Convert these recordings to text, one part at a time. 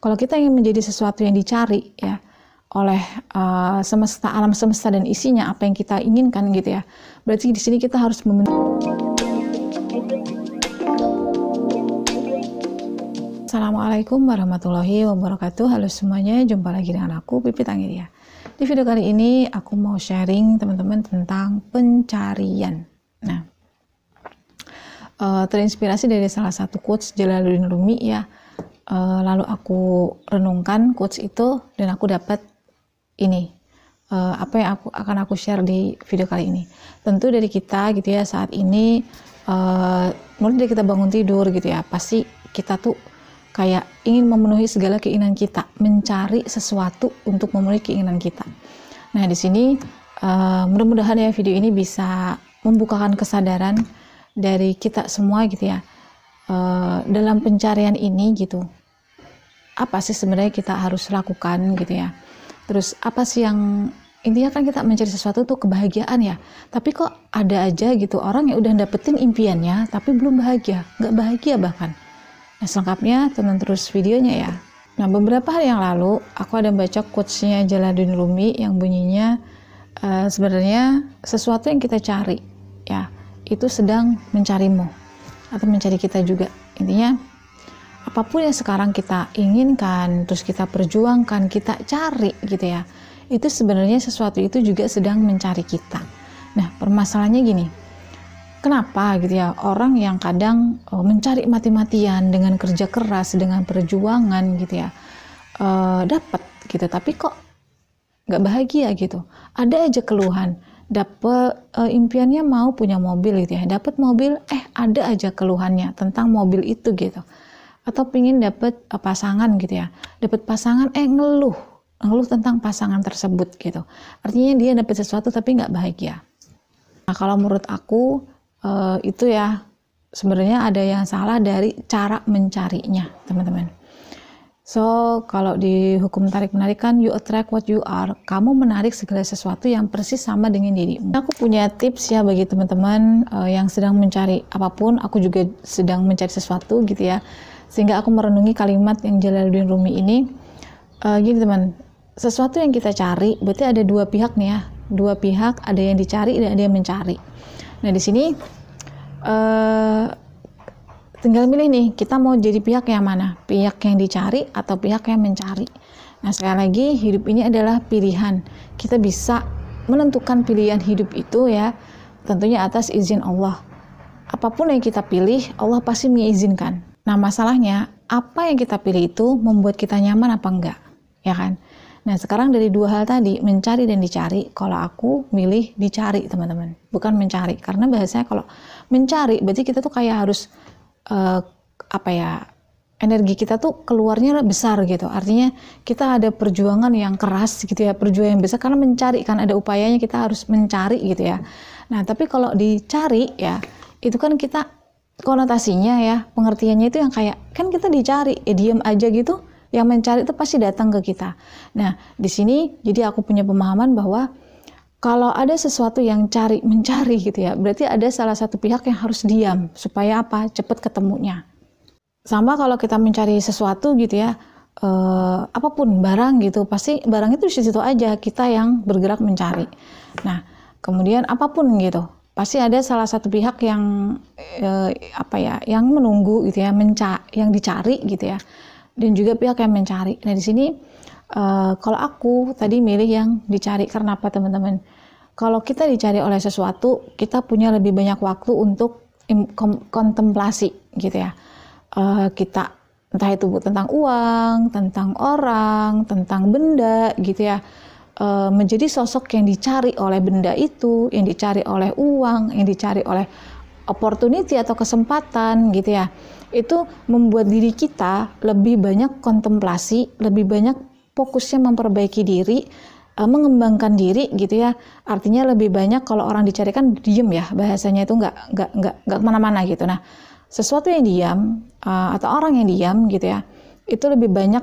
Kalau kita ingin menjadi sesuatu yang dicari ya oleh uh, semesta alam semesta dan isinya apa yang kita inginkan gitu ya. Berarti di sini kita harus membentuk Assalamualaikum warahmatullahi wabarakatuh Halo semuanya, jumpa lagi dengan aku Pipit ya Di video kali ini aku mau sharing teman-teman tentang pencarian Nah, eh, terinspirasi dari salah satu quotes Jalaluddin Rumi ya uh, lalu aku renungkan quotes itu dan aku dapat ini uh, apa yang aku akan aku share di video kali ini. Tentu dari kita gitu ya saat ini uh, mulai dari kita bangun tidur gitu ya pasti kita tuh kayak ingin memenuhi segala keinginan kita, mencari sesuatu untuk memenuhi keinginan kita. Nah di sini uh, mudah-mudahan ya video ini bisa membukakan kesadaran dari kita semua gitu ya uh, dalam pencarian ini gitu apa sih sebenarnya kita harus lakukan gitu ya terus apa sih yang intinya kan kita mencari sesuatu tuh kebahagiaan ya tapi kok ada aja gitu orang yang udah dapetin impiannya tapi belum bahagia nggak bahagia bahkan nah selengkapnya tonton terus videonya ya nah beberapa hari yang lalu aku ada baca quotesnya Jalaluddin Rumi yang bunyinya e, sebenarnya sesuatu yang kita cari ya itu sedang mencarimu atau mencari kita juga intinya apapun yang sekarang kita inginkan, terus kita perjuangkan, kita cari gitu ya. Itu sebenarnya sesuatu itu juga sedang mencari kita. Nah, permasalahannya gini. Kenapa gitu ya orang yang kadang eh, mencari mati-matian dengan kerja keras, dengan perjuangan gitu ya. E, dapat gitu, tapi kok nggak bahagia gitu. Ada aja keluhan dapat e, eh, impiannya mau punya mobil gitu ya dapat mobil eh ada aja keluhannya tentang mobil itu gitu atau pingin dapet eh, pasangan gitu ya dapet pasangan eh ngeluh ngeluh tentang pasangan tersebut gitu artinya dia dapet sesuatu tapi nggak bahagia nah kalau menurut aku uh, itu ya sebenarnya ada yang salah dari cara mencarinya teman-teman So, kalau di hukum tarik-menarik kan you attract what you are. Kamu menarik segala sesuatu yang persis sama dengan dirimu. Aku punya tips ya bagi teman-teman uh, yang sedang mencari apapun, aku juga sedang mencari sesuatu gitu ya sehingga aku merenungi kalimat yang Jalaluddin Rumi ini uh, gini teman sesuatu yang kita cari berarti ada dua pihak nih ya dua pihak ada yang dicari dan ada yang mencari nah di sini uh, tinggal milih nih kita mau jadi pihak yang mana pihak yang dicari atau pihak yang mencari nah sekali lagi hidup ini adalah pilihan kita bisa menentukan pilihan hidup itu ya tentunya atas izin Allah apapun yang kita pilih Allah pasti mengizinkan Nah, masalahnya apa yang kita pilih itu membuat kita nyaman apa enggak, ya kan? Nah, sekarang dari dua hal tadi, mencari dan dicari, kalau aku milih dicari, teman-teman. Bukan mencari, karena bahasanya kalau mencari berarti kita tuh kayak harus uh, apa ya? Energi kita tuh keluarnya besar gitu. Artinya kita ada perjuangan yang keras gitu ya, perjuangan yang besar karena mencari kan ada upayanya kita harus mencari gitu ya. Nah, tapi kalau dicari ya, itu kan kita konotasinya ya pengertiannya itu yang kayak kan kita dicari ya diem aja gitu yang mencari itu pasti datang ke kita nah di sini jadi aku punya pemahaman bahwa kalau ada sesuatu yang cari mencari gitu ya berarti ada salah satu pihak yang harus diam supaya apa cepat ketemunya sama kalau kita mencari sesuatu gitu ya eh, apapun barang gitu pasti barang itu di situ aja kita yang bergerak mencari nah kemudian apapun gitu pasti ada salah satu pihak yang eh, apa ya yang menunggu gitu ya menca yang dicari gitu ya dan juga pihak yang mencari nah di sini eh, kalau aku tadi milih yang dicari karena apa teman-teman kalau kita dicari oleh sesuatu kita punya lebih banyak waktu untuk kontemplasi gitu ya eh, kita entah itu tentang uang tentang orang tentang benda gitu ya uh, menjadi sosok yang dicari oleh benda itu, yang dicari oleh uang, yang dicari oleh opportunity atau kesempatan gitu ya. Itu membuat diri kita lebih banyak kontemplasi, lebih banyak fokusnya memperbaiki diri, uh, mengembangkan diri gitu ya. Artinya lebih banyak kalau orang dicarikan diem ya bahasanya itu nggak nggak nggak nggak kemana-mana gitu. Nah sesuatu yang diam uh, atau orang yang diam gitu ya itu lebih banyak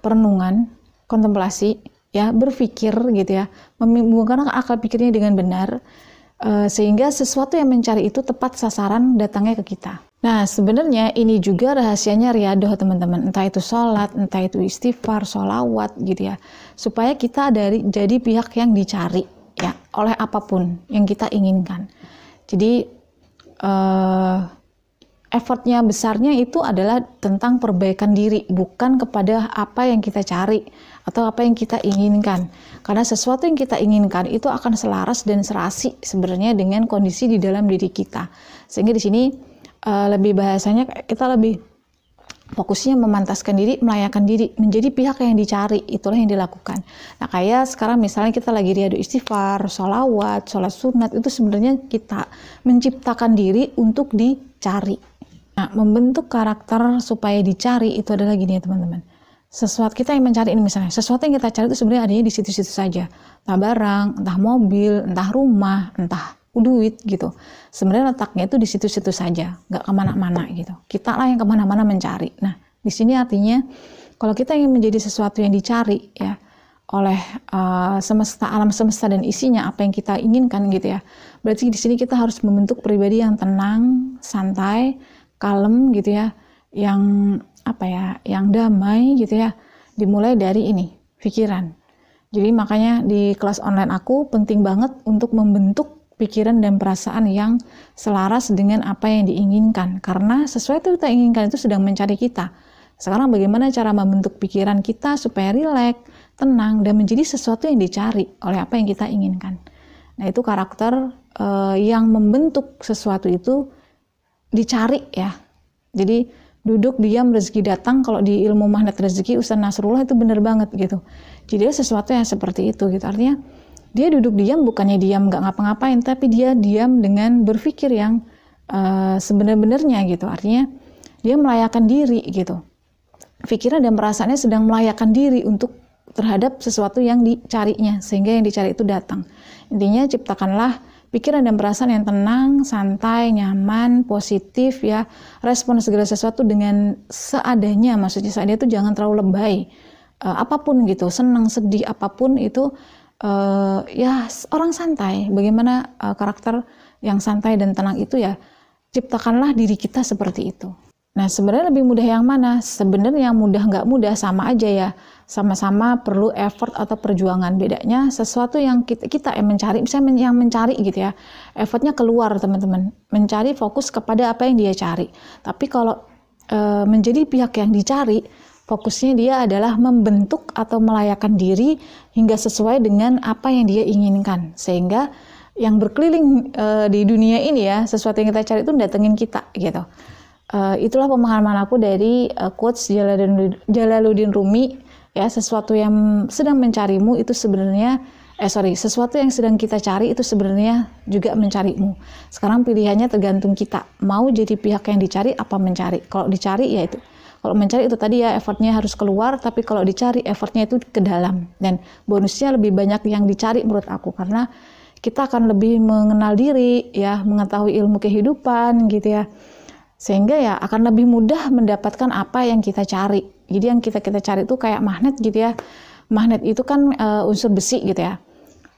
perenungan kontemplasi ya berpikir gitu ya menggunakan akal pikirnya dengan benar uh, sehingga sesuatu yang mencari itu tepat sasaran datangnya ke kita. Nah, sebenarnya ini juga rahasianya riadoh teman-teman. Entah itu sholat, entah itu istighfar, sholawat gitu ya. Supaya kita dari jadi pihak yang dicari ya oleh apapun yang kita inginkan. Jadi uh, effortnya besarnya itu adalah tentang perbaikan diri, bukan kepada apa yang kita cari atau apa yang kita inginkan. Karena sesuatu yang kita inginkan itu akan selaras dan serasi sebenarnya dengan kondisi di dalam diri kita. Sehingga di sini uh, lebih bahasanya kita lebih fokusnya memantaskan diri, melayakan diri, menjadi pihak yang dicari, itulah yang dilakukan. Nah kayak sekarang misalnya kita lagi riadu istighfar, sholawat, sholat sunat, itu sebenarnya kita menciptakan diri untuk dicari. Nah, membentuk karakter supaya dicari itu adalah gini ya teman-teman sesuatu kita yang mencari ini misalnya sesuatu yang kita cari itu sebenarnya adanya di situ-situ saja entah barang entah mobil entah rumah entah duit gitu sebenarnya letaknya itu di situ-situ saja nggak kemana-mana gitu kita lah yang kemana-mana mencari nah di sini artinya kalau kita ingin menjadi sesuatu yang dicari ya oleh uh, semesta alam semesta dan isinya apa yang kita inginkan gitu ya berarti di sini kita harus membentuk pribadi yang tenang santai kalem gitu ya yang apa ya yang damai gitu ya dimulai dari ini pikiran jadi makanya di kelas online aku penting banget untuk membentuk pikiran dan perasaan yang selaras dengan apa yang diinginkan. Karena sesuatu yang kita inginkan itu sedang mencari kita. Sekarang bagaimana cara membentuk pikiran kita supaya rileks, tenang, dan menjadi sesuatu yang dicari oleh apa yang kita inginkan. Nah itu karakter uh, yang membentuk sesuatu itu dicari ya. Jadi duduk diam rezeki datang kalau di ilmu magnet rezeki Ustaz Nasrullah itu benar banget gitu jadi ada sesuatu yang seperti itu gitu artinya dia duduk diam bukannya diam nggak ngapa-ngapain tapi dia diam dengan berpikir yang uh, sebenar-benarnya gitu artinya dia melayakan diri gitu pikiran dan perasaannya sedang melayakan diri untuk terhadap sesuatu yang dicarinya sehingga yang dicari itu datang intinya ciptakanlah pikiran dan perasaan yang tenang, santai, nyaman, positif ya. Respon segala sesuatu dengan seadanya, maksudnya seadanya itu jangan terlalu lebay. Uh, apapun gitu, senang, sedih, apapun itu uh, ya orang santai. Bagaimana uh, karakter yang santai dan tenang itu ya ciptakanlah diri kita seperti itu. Nah, sebenarnya lebih mudah yang mana? Sebenarnya yang mudah nggak mudah sama aja ya. Sama-sama perlu effort atau perjuangan. Bedanya sesuatu yang kita, kita yang mencari, misalnya yang mencari gitu ya. Effortnya keluar teman-teman. Mencari fokus kepada apa yang dia cari. Tapi kalau e, menjadi pihak yang dicari, fokusnya dia adalah membentuk atau melayakan diri hingga sesuai dengan apa yang dia inginkan. Sehingga yang berkeliling e, di dunia ini ya, sesuatu yang kita cari itu datengin kita gitu uh, itulah pemahaman aku dari uh, quotes Jalaluddin, Jalaluddin Rumi ya sesuatu yang sedang mencarimu itu sebenarnya eh sorry sesuatu yang sedang kita cari itu sebenarnya juga mencarimu sekarang pilihannya tergantung kita mau jadi pihak yang dicari apa mencari kalau dicari ya itu kalau mencari itu tadi ya effortnya harus keluar tapi kalau dicari effortnya itu ke dalam dan bonusnya lebih banyak yang dicari menurut aku karena kita akan lebih mengenal diri ya mengetahui ilmu kehidupan gitu ya sehingga ya akan lebih mudah mendapatkan apa yang kita cari. Jadi yang kita kita cari itu kayak magnet gitu ya. Magnet itu kan uh, unsur besi gitu ya.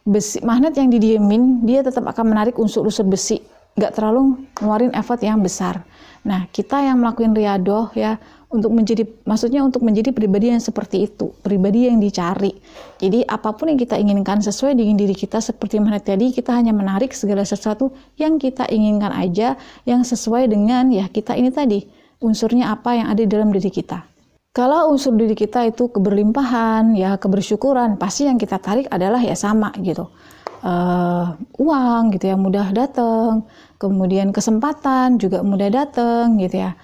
Besi magnet yang didiemin dia tetap akan menarik unsur-unsur besi. Gak terlalu ngeluarin effort yang besar. Nah kita yang melakukan riadoh ya untuk menjadi maksudnya untuk menjadi pribadi yang seperti itu, pribadi yang dicari. Jadi apapun yang kita inginkan sesuai dengan diri kita seperti mana tadi kita hanya menarik segala sesuatu yang kita inginkan aja yang sesuai dengan ya kita ini tadi unsurnya apa yang ada di dalam diri kita. Kalau unsur diri kita itu keberlimpahan, ya kebersyukuran, pasti yang kita tarik adalah ya sama gitu. Uh, uang gitu ya mudah datang, kemudian kesempatan juga mudah datang gitu ya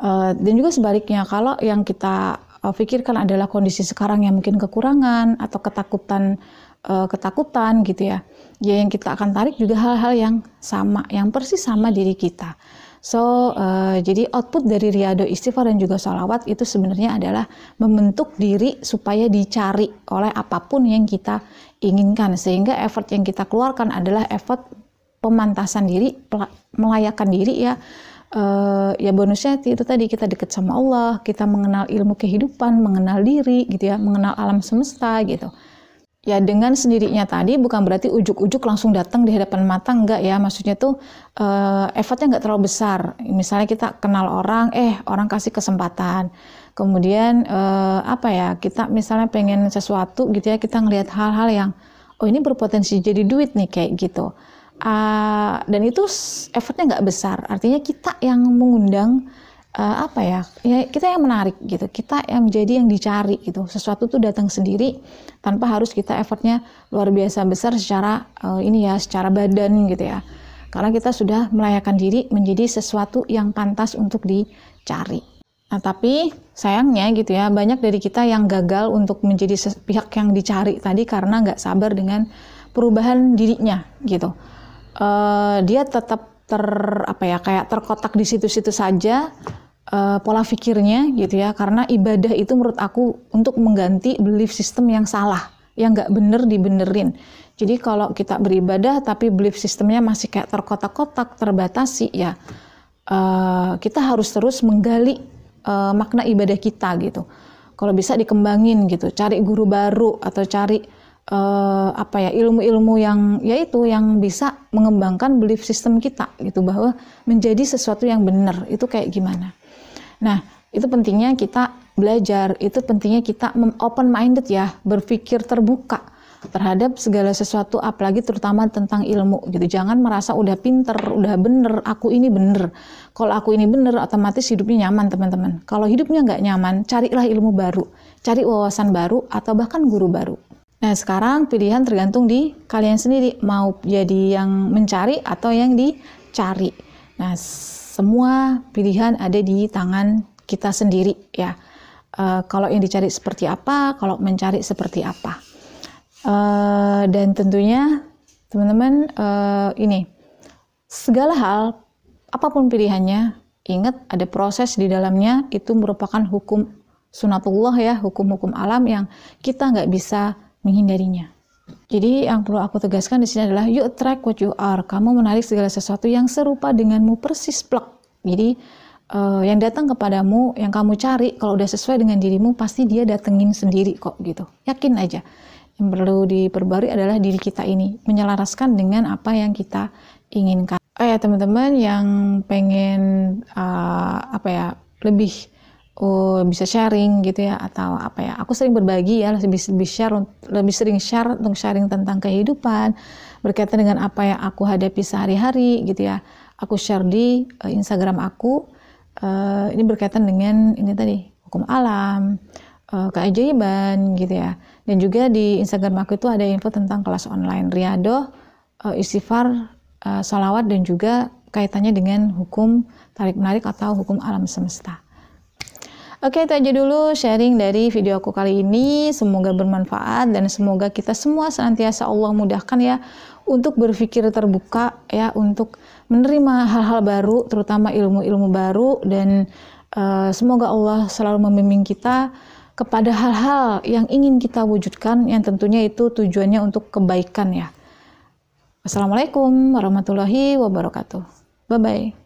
Eh, dan juga sebaliknya kalau yang kita eh, pikirkan adalah kondisi sekarang yang mungkin kekurangan atau ketakutan uh, ketakutan gitu ya. Ya yang kita akan tarik juga hal-hal yang sama, yang persis sama diri kita. So, uh, jadi output dari riado istighfar dan juga sholawat itu sebenarnya adalah membentuk diri supaya dicari oleh apapun yang kita inginkan. Sehingga effort yang kita keluarkan adalah effort pemantasan diri, melayakan diri ya, uh, ya bonusnya itu tadi kita dekat sama Allah, kita mengenal ilmu kehidupan, mengenal diri gitu ya, mengenal alam semesta gitu. Ya dengan sendirinya tadi bukan berarti ujuk-ujuk langsung datang di hadapan mata enggak ya, maksudnya tuh uh, effortnya enggak terlalu besar. Misalnya kita kenal orang, eh orang kasih kesempatan. Kemudian uh, apa ya, kita misalnya pengen sesuatu gitu ya, kita ngelihat hal-hal yang oh ini berpotensi jadi duit nih kayak gitu uh, dan itu effortnya nggak besar artinya kita yang mengundang uh, apa ya, ya kita yang menarik gitu kita yang menjadi yang dicari gitu sesuatu tuh datang sendiri tanpa harus kita effortnya luar biasa besar secara uh, ini ya secara badan gitu ya karena kita sudah melayakan diri menjadi sesuatu yang pantas untuk dicari Nah, tapi sayangnya gitu ya, banyak dari kita yang gagal untuk menjadi pihak yang dicari tadi karena nggak sabar dengan perubahan dirinya gitu. Eh, dia tetap ter apa ya kayak terkotak di situ-situ saja uh, pola pikirnya gitu ya karena ibadah itu menurut aku untuk mengganti belief system yang salah yang nggak bener dibenerin jadi kalau kita beribadah tapi belief systemnya masih kayak terkotak-kotak terbatasi ya uh, kita harus terus menggali uh, makna ibadah kita gitu kalau bisa dikembangin gitu cari guru baru atau cari uh, apa ya ilmu-ilmu yang yaitu yang bisa mengembangkan belief system kita gitu bahwa menjadi sesuatu yang benar itu kayak gimana. Nah, itu pentingnya kita belajar, itu pentingnya kita open minded ya, berpikir terbuka terhadap segala sesuatu apalagi terutama tentang ilmu gitu. Jangan merasa udah pinter, udah bener, aku ini bener. Kalau aku ini bener otomatis hidupnya nyaman teman-teman. Kalau hidupnya nggak nyaman, carilah ilmu baru, cari wawasan baru atau bahkan guru baru. Nah, sekarang pilihan tergantung di kalian sendiri mau jadi yang mencari atau yang dicari. Nah, semua pilihan ada di tangan kita sendiri ya. Uh, kalau yang dicari seperti apa, kalau mencari seperti apa. uh, dan tentunya teman-teman uh, ini segala hal apapun pilihannya ingat ada proses di dalamnya itu merupakan hukum sunatullah ya hukum-hukum alam yang kita nggak bisa menghindarinya. Jadi yang perlu aku tegaskan di sini adalah you attract what you are. Kamu menarik segala sesuatu yang serupa denganmu persis plek. Jadi uh, yang datang kepadamu, yang kamu cari, kalau udah sesuai dengan dirimu, pasti dia datengin sendiri kok gitu. Yakin aja. Yang perlu diperbarui adalah diri kita ini, menyelaraskan dengan apa yang kita inginkan. Oh ya teman-teman yang pengen uh, apa ya lebih oh, bisa sharing gitu ya atau apa ya aku sering berbagi ya lebih lebih share lebih sering share untuk sharing tentang kehidupan berkaitan dengan apa yang aku hadapi sehari-hari gitu ya aku share di uh, Instagram aku uh, ini berkaitan dengan ini tadi hukum alam uh, keajaiban gitu ya dan juga di Instagram aku itu ada info tentang kelas online riado uh, istighfar uh, salawat dan juga kaitannya dengan hukum tarik menarik atau hukum alam semesta. Oke, itu aja dulu sharing dari video aku kali ini. Semoga bermanfaat dan semoga kita semua senantiasa Allah mudahkan ya untuk berpikir terbuka ya untuk menerima hal-hal baru, terutama ilmu-ilmu baru dan uh, semoga Allah selalu membimbing kita kepada hal-hal yang ingin kita wujudkan yang tentunya itu tujuannya untuk kebaikan ya. Assalamualaikum warahmatullahi wabarakatuh. Bye bye.